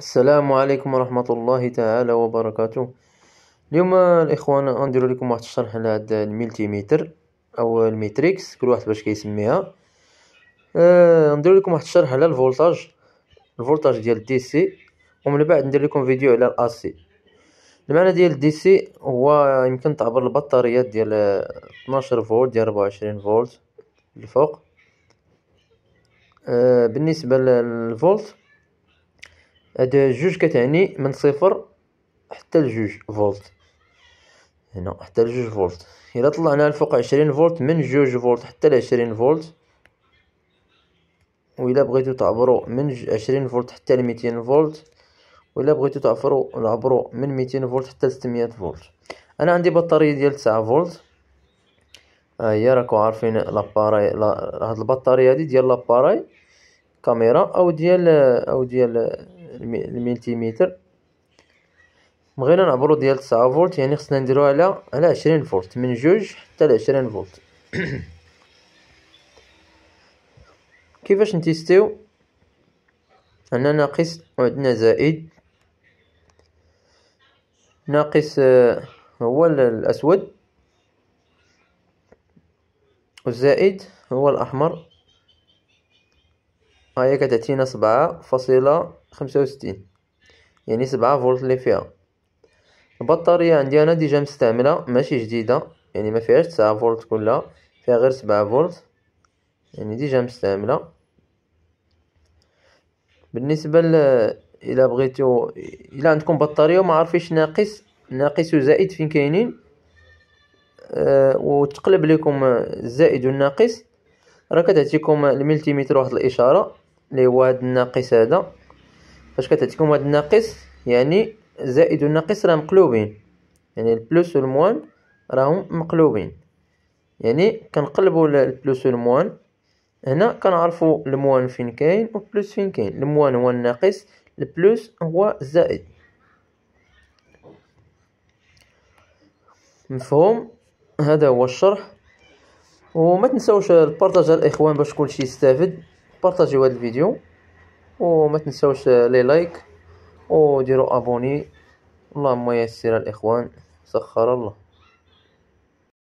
السلام عليكم ورحمة الله تعالى وبركاته اليوم الاخوان غنديرو لكم واحد الشرح على هاد الميلتيميتر او الميتريكس كل واحد باش كيسميها آه ندير لكم واحد الشرح على الفولتاج الفولتاج ديال دي سي ومن بعد ندير لكم فيديو على الاسي المعنى ديال دي سي هو يمكن تعبر البطاريات ديال 12 فولت ديال 24 فولت الفوق آه بالنسبه للفولت هاد جوج كتعني من صفر حتى لجوج فولت هنا حتى لجوج فولت الا طلعناها لفوق عشرين فولت من جوج فولت حتى لعشرين فولت و الا بغيتو تعبرو من عشرين فولت حتى لميتين فولت و الا بغيتو تعبرو نعبرو من ميتين فولت حتى لستمية فولت انا عندي بطاريه ديال تسعة فولت ها هي راكو عارفين لاباراي هاد البطاريه هادي ديال لاباراي كاميرا او ديال او ديال الملتيمتر بغينا نعبرو ديال تسعة فولت يعني خصنا نديرو على على عشرين فولت من جوج حتى لعشرين فولت كيفاش نتيستيو عندنا ناقص وعندنا زائد ناقص آه، هو الأسود والزائد هو الأحمر هي كتعطينا سبعة فاصلة خمسة وستين يعني سبعة فولت لي فيها البطارية عندي أنا ديجا مستعملة ماشي جديدة يعني ما فيهاش تسعة فولت كلها فيها غير سبعة فولت يعني ديجا مستعملة بالنسبة ل... إلا بغيتو إلا عندكم بطارية وما عارفيش ناقص ناقص وزائد فين كاينين أه وتقلب لكم الزائد والناقص راه كتعطيكم الملتيمتر واحد الاشاره اللي هو هاد الناقص هذا فاش كتعطيكم هاد الناقص يعني زائد والناقص راه مقلوبين يعني البلوس والموان راهم مقلوبين يعني كنقلبوا البلوس والموان هنا كنعرفوا الموان فين كاين والبلوس فين كاين الموان هو الناقص البلوس هو الزائد مفهوم هذا هو الشرح وما تنساوش البارطاج الاخوان باش كلشي يستافد بارطاجيو هذا الفيديو وما تنساوش لي لايك وديروا ابوني اللهم يسر الاخوان سخر الله